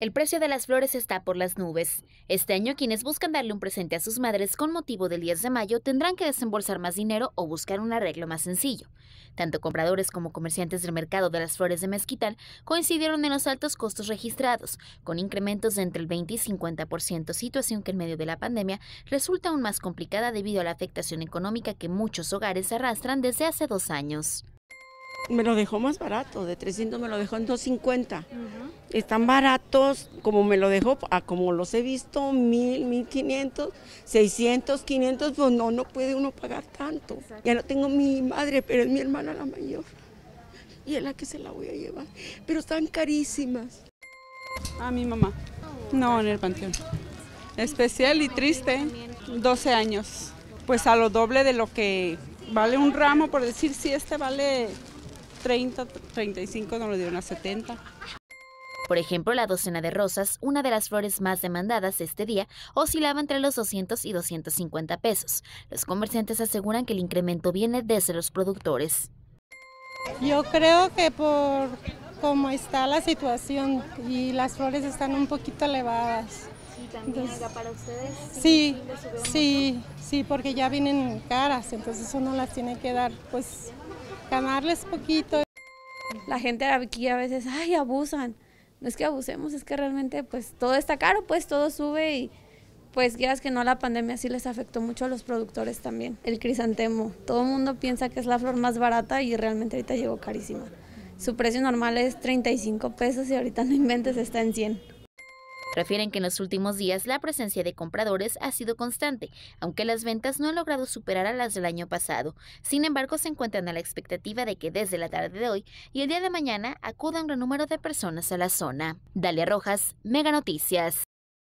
El precio de las flores está por las nubes. Este año quienes buscan darle un presente a sus madres con motivo del 10 de mayo tendrán que desembolsar más dinero o buscar un arreglo más sencillo. Tanto compradores como comerciantes del mercado de las flores de Mezquital coincidieron en los altos costos registrados, con incrementos de entre el 20 y 50%, situación que en medio de la pandemia resulta aún más complicada debido a la afectación económica que muchos hogares arrastran desde hace dos años me lo dejó más barato, de 300 me lo dejó en 250. Están baratos, como me lo dejó, a como los he visto, 1000, 1500, 600, 500, pues no, no puede uno pagar tanto. Ya no tengo mi madre, pero es mi hermana la mayor. Y es la que se la voy a llevar. Pero están carísimas. A mi mamá. No, en el panteón. Especial y triste, 12 años. Pues a lo doble de lo que vale un ramo, por decir, si este vale 30, 35, no lo dieron a 70. Por ejemplo, la docena de rosas, una de las flores más demandadas este día, oscilaba entre los 200 y 250 pesos. Los comerciantes aseguran que el incremento viene desde los productores. Yo creo que por cómo está la situación y las flores están un poquito elevadas. también para ustedes? Sí, sí, sí, porque ya vienen caras, entonces uno las tiene que dar pues Camarles poquito. La gente aquí a veces, ay, abusan. No es que abusemos, es que realmente pues todo está caro, pues todo sube y pues es que no, la pandemia sí les afectó mucho a los productores también. El crisantemo, todo el mundo piensa que es la flor más barata y realmente ahorita llegó carísima. Su precio normal es 35 pesos y ahorita no inventes, está en 100. Refieren que en los últimos días la presencia de compradores ha sido constante, aunque las ventas no han logrado superar a las del año pasado. Sin embargo, se encuentran a la expectativa de que desde la tarde de hoy y el día de mañana acuda un gran número de personas a la zona. Dalia Rojas, Mega Noticias.